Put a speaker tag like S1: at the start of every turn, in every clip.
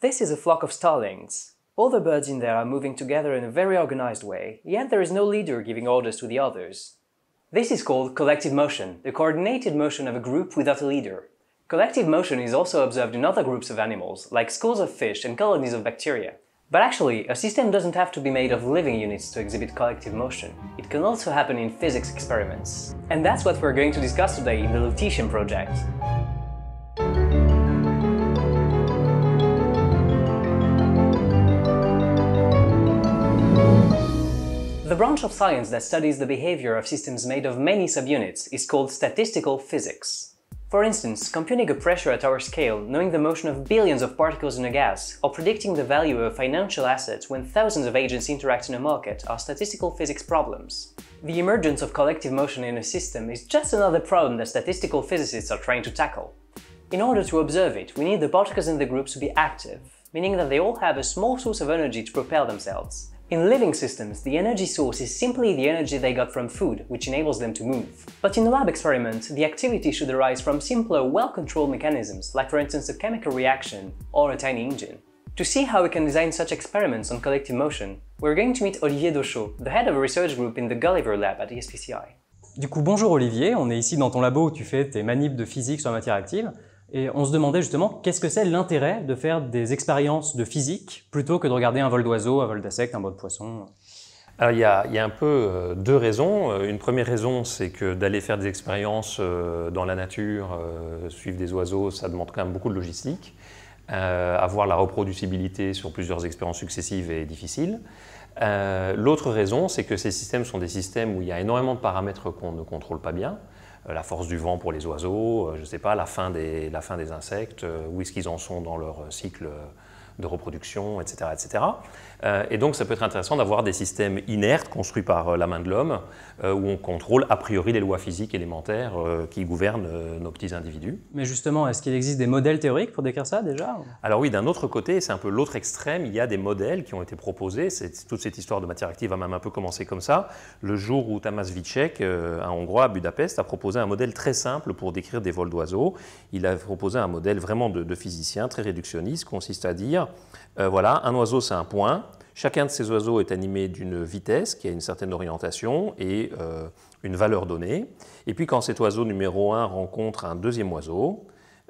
S1: This is a flock of starlings. All the birds in there are moving together in a very organized way, yet there is no leader giving orders to the others. This is called collective motion, the coordinated motion of a group without a leader. Collective motion is also observed in other groups of animals, like schools of fish and colonies of bacteria. But actually, a system doesn't have to be made of living units to exhibit collective motion. It can also happen in physics experiments. And that's what we're going to discuss today in the Lutetium project. The branch of science that studies the behavior of systems made of many subunits is called statistical physics. For instance, computing a pressure at our scale, knowing the motion of billions of particles in a gas, or predicting the value of a financial asset when thousands of agents interact in a market are statistical physics problems. The emergence of collective motion in a system is just another problem that statistical physicists are trying to tackle. In order to observe it, we need the particles in the group to be active, meaning that they all have a small source of energy to propel themselves, in living systems, the energy source is simply the energy they got from food, which enables them to move. But in a lab experiment, the activity should arise from simpler, well-controlled mechanisms, like for instance a chemical reaction or a tiny engine. To see how we can design such experiments on collective motion, we're going to meet Olivier Dochot, the head of a research group in the Gulliver Lab at ESPCI. Du coup, bonjour Olivier, on est ici dans ton labo où tu fais tes manips de physique sur la matière active. Et on se demandait justement qu'est-ce que c'est l'intérêt de faire des expériences de physique plutôt que de regarder un vol d'oiseau, un vol d'insecte, un vol de poisson alors il y, a, un peu euh, deux raisons. Euh, une
S2: première raison, c'est que d'aller faire des expériences euh, dans la nature, suivre des oiseaux, ça demande quand même beaucoup de logistique. avoir la reproducibilité sur plusieurs expériences successives est difficile. L'autre raison, c'est que ces systèmes sont des systèmes où il y a énormément de paramètres qu'on ne contrôle pas bien. Euh, la force du vent pour les oiseaux, euh, je ne sais pas, la fin des, la fin des insectes, euh, où est-ce qu'ils en sont dans leur cycle de reproduction, etc. etc. Euh, et donc ça peut être intéressant d'avoir des systèmes inertes construits par euh, la main de l'homme, euh, où on contrôle a priori les lois physiques élémentaires qui gouvernent nos petits individus.
S1: Mais justement, est-ce qu'il existe des modèles théoriques pour décrire ça déjà
S2: Alors oui, d'un autre côté, c'est un peu l'autre extrême, il y a des modèles qui ont été proposés, toute cette histoire de matière active a même un peu commencé comme ça, le jour où Tamás Vicek, un Hongrois à Budapest, a proposé un modèle très simple pour décrire des vols d'oiseaux. Il a proposé un modèle vraiment de, de physicien, très réductionniste, consiste à dire euh, voilà, un oiseau c'est un point, chacun de ces oiseaux est animé d'une vitesse qui a une certaine orientation et euh, une valeur donnée, et puis quand cet oiseau numéro 1 rencontre un deuxième oiseau,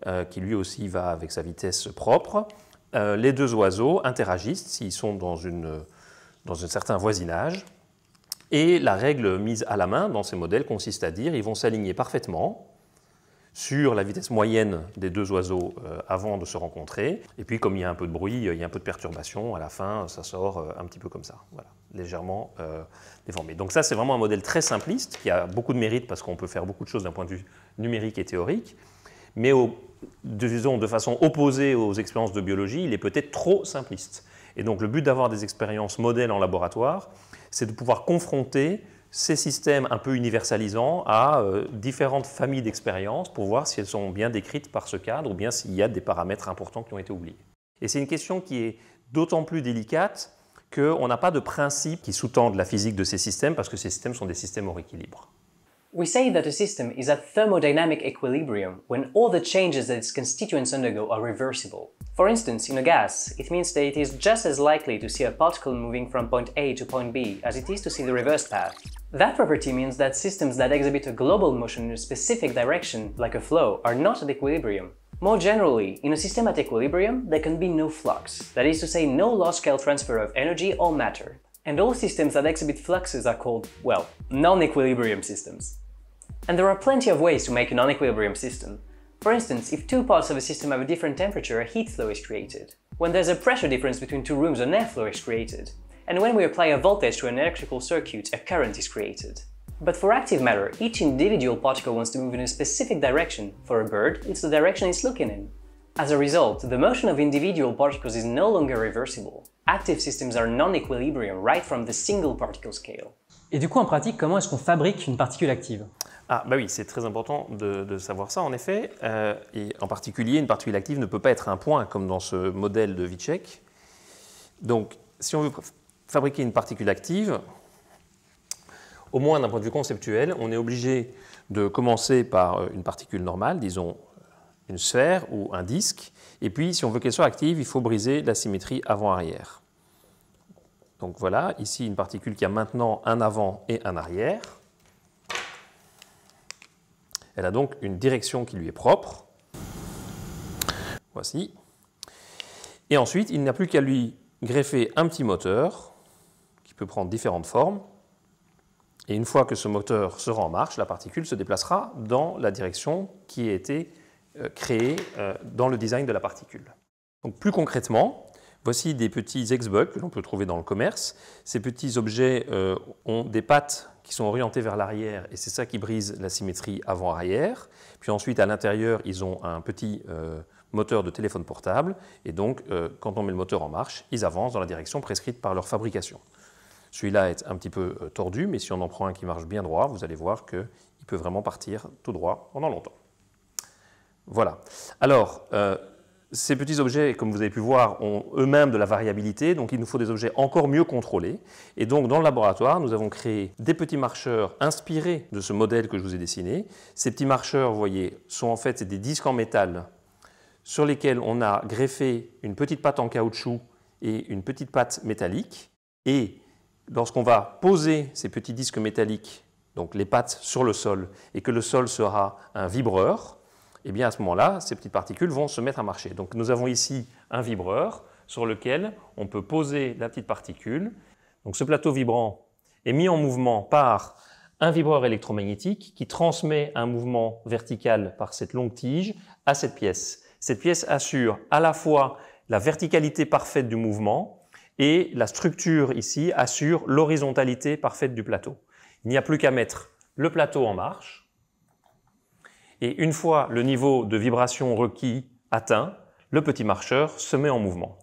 S2: euh, qui lui aussi va avec sa vitesse propre, les deux oiseaux interagissent s'ils sont dans, dans un certain voisinage, et la règle mise à la main dans ces modèles consiste à dire ils vont s'aligner parfaitement, sur la vitesse moyenne des deux oiseaux euh, avant de se rencontrer. Et puis comme il y a un peu de bruit, euh, il y a un peu de perturbation, à la fin ça sort euh, un petit peu comme ça, voilà, légèrement déformé. Donc ça c'est vraiment un modèle très simpliste qui a beaucoup de mérite parce qu'on peut faire beaucoup de choses d'un point de vue numérique et théorique, mais disons, de façon opposée aux expériences de biologie, il est peut-être trop simpliste. Et donc le but d'avoir des expériences modèles en laboratoire, c'est de pouvoir confronter ces systèmes un peu universalisants à euh, différentes familles d'expériences pour voir si elles sont bien décrites par ce cadre ou bien s'il y a des paramètres importants qui ont été oubliés. Et c'est une question qui est d'autant plus délicate qu'on n'a pas de principe qui sous-tendent la physique de ces systèmes parce que ces systèmes sont des systèmes hors équilibre.
S1: We say that a system is at thermodynamic equilibrium when all the changes that its constituents undergo are reversible. For instance, in a gas, it means that it is just as likely to see a particle moving from point A to point B as it is to see the reverse path. That property means that systems that exhibit a global motion in a specific direction, like a flow, are not at equilibrium. More generally, in a system at equilibrium, there can be no flux, that is to say no large-scale transfer of energy or matter. And all systems that exhibit fluxes are called, well, non-equilibrium systems. And there are plenty of ways to make a non-equilibrium system. For instance, if two parts of a system have a different temperature, a heat flow is created. When there's a pressure difference between two rooms, an airflow is created. and when we apply a voltage to an electrical circuit, a current is created. But for active matter, each individual particle wants to move in a specific direction. For a bird, it's the direction it's looking in. As a result, the motion of individual particles is no longer reversible. Active systems are non-equilibrium right from the single particle scale. Et du coup, en pratique, comment est-ce qu'on fabrique une particule active
S2: ah bah oui, c'est très important de, de, savoir ça en effet. Euh, et en particulier, une particule active ne peut pas être un point comme dans ce modèle de Vicek. Donc, si on veut fabriquer une particule active, au moins d'un point de vue conceptuel, on est obligé de commencer par euh, une particule normale, disons euh, une sphère ou un disque, et puis si on veut qu'elle soit active, il faut briser la symétrie avant-arrière. Donc voilà, ici une particule qui a maintenant un avant et un arrière. Elle a donc une direction qui lui est propre. Voici. Et ensuite, il n'a plus qu'à lui greffer un petit moteur peut prendre différentes formes. Et une fois que ce moteur sera en marche, la particule se déplacera dans la direction qui a été euh, créée euh, dans le design de la particule. Donc plus concrètement, voici des petits X-Bugs que l'on peut trouver dans le commerce. Ces petits objets euh, ont des pattes qui sont orientées vers l'arrière et c'est ça qui brise la symétrie avant-arrière. Puis ensuite, à l'intérieur, ils ont un petit moteur de téléphone portable et donc, quand on met le moteur en marche, ils avancent dans la direction prescrite par leur fabrication. Celui-là est un petit peu euh, tordu, mais si on en prend un qui marche bien droit, vous allez voir qu'il peut vraiment partir tout droit pendant longtemps. Voilà. Alors, euh, ces petits objets, comme vous avez pu voir, ont eux-mêmes de la variabilité, donc il nous faut des objets encore mieux contrôlés. Et donc dans le laboratoire, nous avons créé des petits marcheurs inspirés de ce modèle que je vous ai dessiné. Ces petits marcheurs, vous voyez, sont en fait des disques en métal sur lesquels on a greffé une petite patte en caoutchouc et une petite patte métallique. Et lorsqu'on va poser ces petits disques métalliques, donc les pattes, sur le sol, et que le sol sera un vibreur, eh bien à ce moment-là, ces petites particules vont se mettre à marcher. Donc nous avons ici un vibreur sur lequel on peut poser la petite particule. Donc ce plateau vibrant est mis en mouvement par un vibreur électromagnétique qui transmet un mouvement vertical par cette longue tige à cette pièce. Cette pièce assure à la fois la verticalité parfaite du mouvement, et la structure ici assure l'horizontalité parfaite du plateau. Il n'y a plus qu'à mettre le plateau en marche, et une fois le niveau de vibration requis atteint, le petit marcheur se met en mouvement.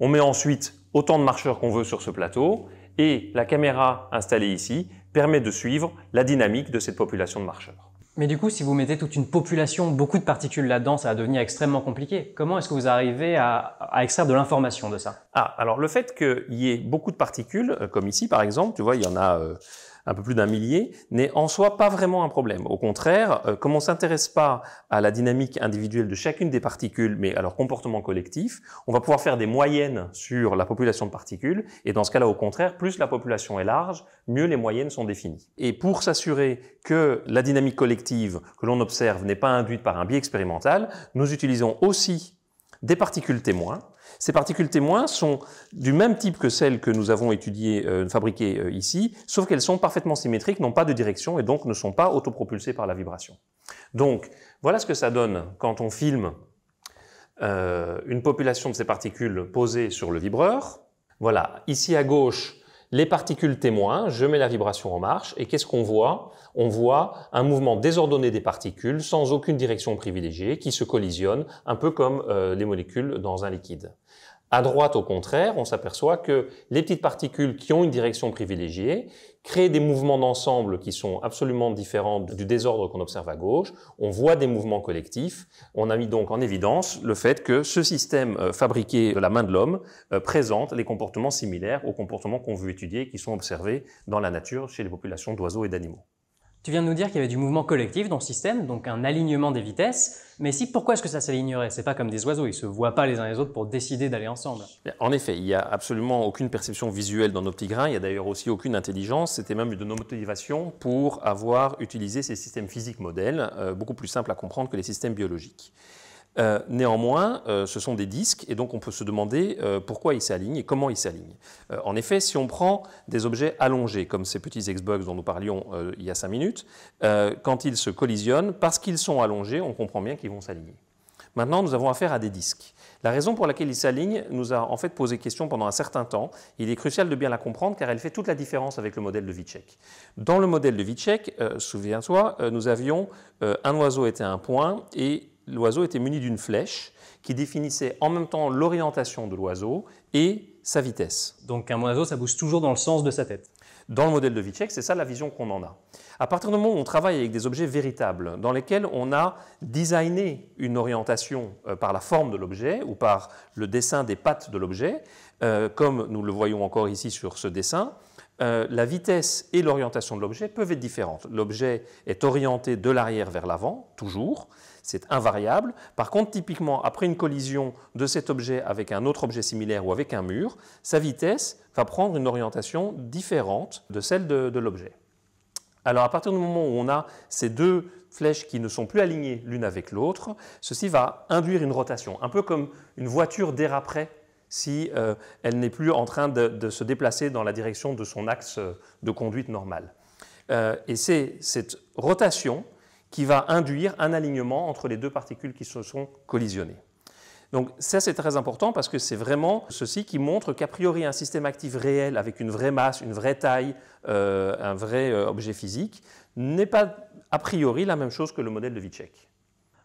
S2: On met ensuite autant de marcheurs qu'on veut sur ce plateau, et la caméra installée ici permet de suivre la dynamique de cette population de marcheurs.
S1: Mais du coup, si vous mettez toute une population, beaucoup de particules là-dedans, ça va devenir extrêmement compliqué. Comment est-ce que vous arrivez à, extraire de l'information de ça
S2: Ah, alors le fait qu'il y ait beaucoup de particules, euh, comme ici par exemple, tu vois, il y en a... Euh, un peu plus d'un millier, n'est en soi pas vraiment un problème. Au contraire, euh, comme on s'intéresse pas à la dynamique individuelle de chacune des particules, mais à leur comportement collectif, on va pouvoir faire des moyennes sur la population de particules, et dans ce cas-là, au contraire, plus la population est large, mieux les moyennes sont définies. Et pour s'assurer que la dynamique collective que l'on observe n'est pas induite par un biais expérimental, nous utilisons aussi des particules témoins, ces particules témoins sont du même type que celles que nous avons étudiées, euh, fabriquées euh, ici, sauf qu'elles sont parfaitement symétriques, n'ont pas de direction et donc ne sont pas autopropulsées par la vibration. Donc, voilà ce que ça donne quand on filme euh, une population de ces particules posées sur le vibreur. Voilà, ici à gauche, les particules témoins, je mets la vibration en marche, et qu'est-ce qu'on voit On voit un mouvement désordonné des particules, sans aucune direction privilégiée, qui se collisionne un peu comme euh, les molécules dans un liquide. À droite, au contraire, on s'aperçoit que les petites particules qui ont une direction privilégiée créent des mouvements d'ensemble qui sont absolument différents du désordre qu'on observe à gauche. On voit des mouvements collectifs. On a mis donc en évidence le fait que ce système euh, fabriqué de la main de l'homme euh, présente des comportements similaires aux comportements qu'on veut étudier qui sont observés dans la nature chez les populations d'oiseaux et d'animaux.
S1: Tu viens de nous dire qu'il y avait du mouvement collectif dans le système, donc un alignement des vitesses. Mais si, pourquoi est-ce que ça s'alignerait C'est pas comme des oiseaux, ils se voient pas les uns les autres pour décider d'aller ensemble.
S2: En effet, il n'y a absolument aucune perception visuelle dans nos petits grains, il n'y a d'ailleurs aussi aucune intelligence, c'était même une de nos motivations pour avoir utilisé ces systèmes physiques modèles, euh, beaucoup plus simples à comprendre que les systèmes biologiques. Euh, néanmoins, euh, ce sont des disques et donc on peut se demander euh, pourquoi ils s'alignent et comment ils s'alignent. en effet, si on prend des objets allongés, comme ces petits Xbox dont nous parlions il y a cinq minutes, quand ils se collisionnent, parce qu'ils sont allongés, on comprend bien qu'ils vont s'aligner. Maintenant, nous avons affaire à des disques. La raison pour laquelle ils s'alignent nous a en fait posé question pendant un certain temps. Il est crucial de bien la comprendre car elle fait toute la différence avec le modèle de Vitschek. Dans le modèle de Vitschek, souviens-toi, nous avions un oiseau était un point et l'oiseau était muni d'une flèche qui définissait en même temps l'orientation de l'oiseau et sa vitesse. Donc un oiseau, ça bouge toujours dans le sens de sa tête. Dans le modèle de Vichek, c'est ça la vision qu'on en a. À partir du moment où on travaille avec des objets véritables, dans lesquels on a designé une orientation euh, par la forme de l'objet ou par le dessin des pattes de l'objet, euh, comme nous le voyons encore ici sur ce dessin, euh, la vitesse et l'orientation de l'objet peuvent être différentes. L'objet est orienté de l'arrière vers l'avant, toujours, c'est invariable. Par contre, typiquement, après une collision de cet objet avec un autre objet similaire ou avec un mur, sa vitesse va prendre une orientation différente de celle de, l'objet. Alors à partir du moment où on a ces deux flèches qui ne sont plus alignées l'une avec l'autre, ceci va induire une rotation, un peu comme une voiture déraperait si euh, elle n'est plus en train de, se déplacer dans la direction de son axe euh, de conduite normal. Euh, et c'est cette rotation qui va induire un alignement entre les deux particules qui se sont collisionnées. Donc ça c'est très important parce que c'est vraiment ceci qui montre qu'a priori un système actif réel avec une vraie masse, une vraie taille, euh, un vrai euh, objet physique
S1: n'est pas a priori la même chose que le modèle de Vichek.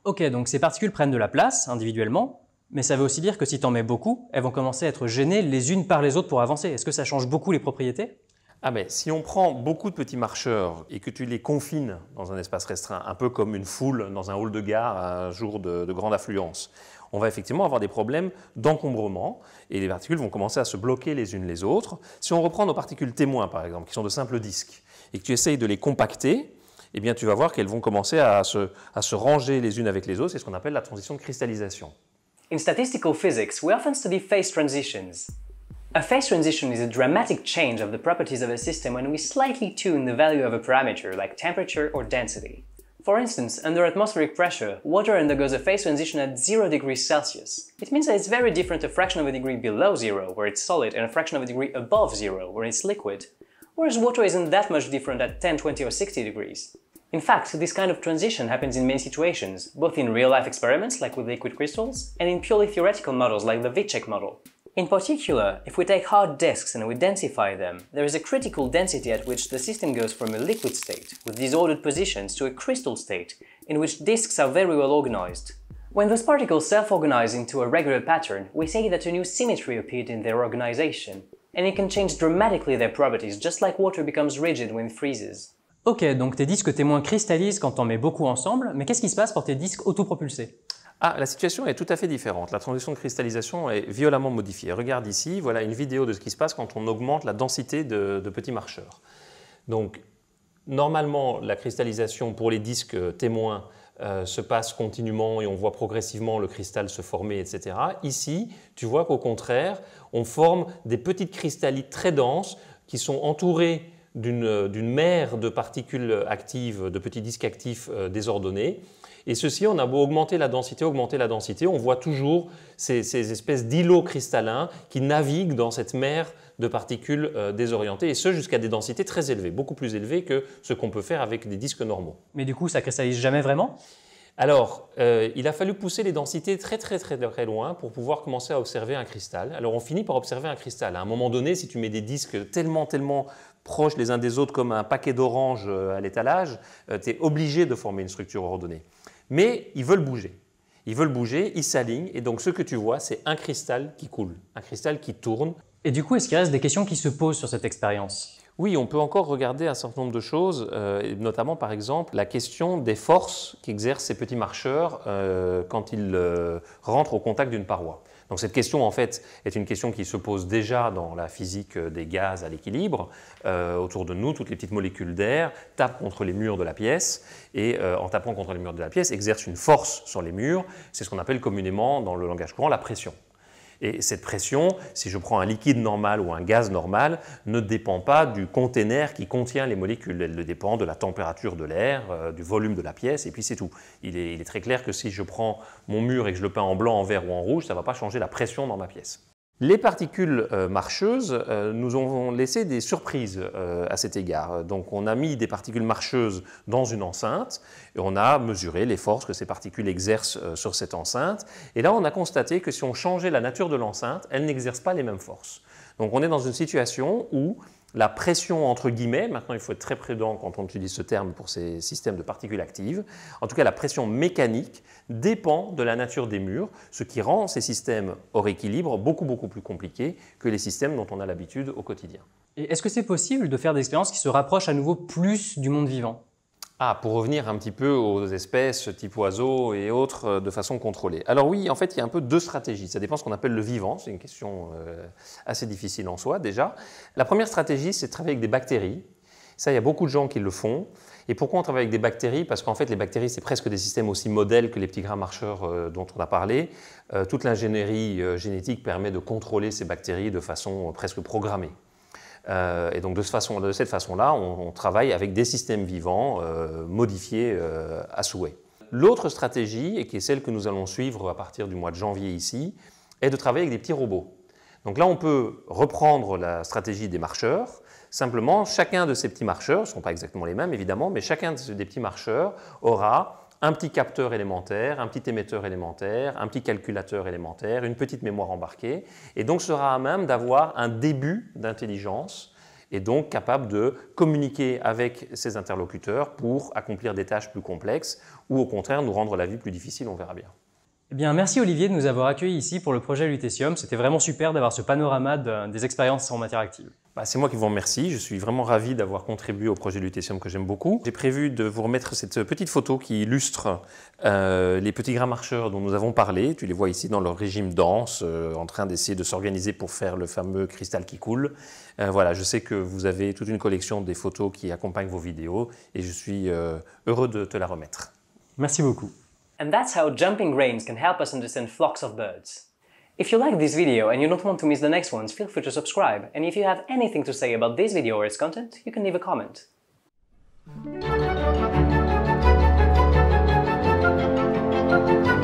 S1: Ok, donc ces particules prennent de la place individuellement, mais ça veut aussi dire que si tu en mets beaucoup, elles vont commencer à être gênées les unes par les autres pour avancer. Est-ce que ça change beaucoup les propriétés ah mais si on prend beaucoup de petits marcheurs et que tu les
S2: confines dans un espace restreint, un peu comme une foule dans un hall de gare un jour de, grande affluence, on va effectivement avoir des problèmes d'encombrement et les particules vont commencer à se bloquer les unes les autres. Si on reprend nos particules témoins par exemple, qui sont de simples disques, et que tu essayes de les compacter, eh bien tu vas voir qu'elles vont commencer à se, à se ranger les unes avec les autres. C'est ce qu'on appelle la transition de cristallisation.
S1: In statistical physics, we often study phase transitions. A phase transition is a dramatic change of the properties of a system when we slightly tune the value of a parameter like temperature or density. For instance, under atmospheric pressure, water undergoes a phase transition at 0 degrees Celsius. It means that it's very different a fraction of a degree below zero, where it's solid, and a fraction of a degree above zero, where it's liquid, whereas water isn't that much different at 10, 20 or 60 degrees. In fact, this kind of transition happens in many situations, both in real-life experiments like with liquid crystals, and in purely theoretical models like the Vichek model. In particular, if we take hard disks and we densify them, there is a critical density at which the system goes from a liquid state, with disordered positions, to a crystal state, in which disks are very well organized. When those particles self-organize into a regular pattern, we say that a new symmetry appeared in their organization, and it can change dramatically their properties, just like water becomes rigid when it freezes. Ok, donc tes disques témoins cristallisent quand on met beaucoup ensemble, mais qu'est-ce qui se passe pour tes disques autopropulsés Ah, la situation
S2: est tout à fait différente. La transition de cristallisation est violemment modifiée. Regarde ici, voilà une vidéo de ce qui se passe quand on augmente la densité de, petits marcheurs. Donc, normalement, la cristallisation pour les disques témoins euh, se passe continuellement et on voit progressivement le cristal se former, etc. Ici, tu vois qu'au contraire, on forme des petites cristallites très denses qui sont entourées euh, d'une mer de particules actives, de petits disques actifs euh, désordonnés. Et ceci, on a beau augmenter la densité, augmenter la densité, on voit toujours ces, espèces d'îlots cristallins qui naviguent dans cette mer de particules euh, désorientées, et ce jusqu'à des densités très élevées, beaucoup plus élevées que ce qu'on peut faire avec des disques normaux. Mais du coup, ça cristallise jamais vraiment alors, il a fallu pousser les densités très très très très loin pour pouvoir commencer à observer un cristal. Alors, on finit par observer un cristal. À un moment donné, si tu mets des disques tellement tellement proches les uns des autres comme un paquet d'oranges euh, à l'étalage, euh, tu es obligé de former une structure ordonnée. Mais ils veulent bouger. Ils veulent bouger, ils s'alignent, et donc ce que tu vois, c'est un cristal qui coule, un cristal qui tourne. Et du coup, est-ce qu'il reste des questions qui se posent sur cette
S1: expérience
S2: oui, on peut encore regarder un certain nombre de choses, euh, notamment par exemple la question des forces qu'exercent ces petits marcheurs quand ils rentrent au contact d'une paroi. Donc cette question, en fait, est une question qui se pose déjà dans la physique des gaz à l'équilibre. Euh, autour de nous, toutes les petites molécules d'air tapent contre les murs de la pièce et euh, en tapant contre les murs de la pièce, exercent une force sur les murs. C'est ce qu'on appelle communément dans le langage courant la pression. Et cette pression, si je prends un liquide normal ou un gaz normal, ne dépend pas du conteneur qui contient les molécules. Elle dépend de la température de l'air, euh, du volume de la pièce, et puis c'est tout. il est très clair que si je prends mon mur et que je le peins en blanc, en vert ou en rouge, ça ne va pas changer la pression dans ma pièce. Les particules euh, marcheuses euh, nous ont laissé des surprises euh, à cet égard. Donc on a mis des particules marcheuses dans une enceinte et on a mesuré les forces que ces particules exercent sur cette enceinte. Et là on a constaté que si on changeait la nature de l'enceinte, elle n'exerce pas les mêmes forces. Donc on est dans une situation où la pression entre guillemets, maintenant il faut être très prudent quand on utilise ce terme pour ces systèmes de particules actives, en tout cas la pression mécanique dépend de la nature des murs, ce qui rend ces systèmes hors équilibre beaucoup beaucoup plus compliqués que les systèmes dont on a l'habitude au quotidien.
S1: Est-ce que c'est possible de faire des expériences qui se rapprochent à nouveau plus du monde vivant
S2: ah, pour revenir un petit peu aux espèces type oiseaux et autres euh, de façon contrôlée. Alors oui, en fait, il y a un peu deux stratégies. Ça dépend de ce qu'on appelle le vivant. C'est une question euh, assez difficile en soi déjà. La première stratégie, c'est de travailler avec des bactéries. Ça, il y a beaucoup de gens qui le font. Et pourquoi on travaille avec des bactéries Parce qu'en fait, les bactéries, c'est presque des systèmes aussi modèles que les petits grains marcheurs euh, dont on a parlé. toute l'ingénierie génétique permet de contrôler ces bactéries de façon presque programmée. Euh, et donc de, cette façon-là, on, travaille avec des systèmes vivants euh, modifiés euh, à souhait. L'autre stratégie, et qui est celle que nous allons suivre à partir du mois de janvier ici, est de travailler avec des petits robots. Donc là, on peut reprendre la stratégie des marcheurs. Simplement, chacun de ces petits marcheurs, ne sont pas exactement les mêmes évidemment, mais chacun des petits marcheurs aura un petit capteur élémentaire, un petit émetteur élémentaire, un petit calculateur élémentaire, une petite mémoire embarquée, et donc sera à même d'avoir un début d'intelligence et donc capable de communiquer avec ses interlocuteurs pour accomplir des tâches plus complexes ou au contraire nous rendre la vie plus difficile, on verra bien.
S1: Eh bien, merci Olivier de nous avoir accueillis ici pour le projet Lutetium. C'était vraiment super d'avoir ce panorama des expériences en matière active.
S2: Bah, c'est moi qui vous remercie. Je suis vraiment ravi d'avoir contribué au projet Lutetium que j'aime beaucoup. J'ai prévu de vous remettre cette petite photo qui illustre euh, les petits grands marcheurs dont nous avons parlé. Tu les vois ici dans leur régime dense, euh, en train d'essayer de s'organiser pour faire le fameux cristal qui coule. Euh, voilà, je sais que vous avez toute une collection des photos qui accompagnent vos vidéos et je suis heureux de te la remettre.
S1: Merci beaucoup. And that's how jumping grains can help us understand flocks of birds. If you like this video and you don't want to miss the next ones, feel free to subscribe, and if you have anything to say about this video or its content, you can leave a comment. Thank you.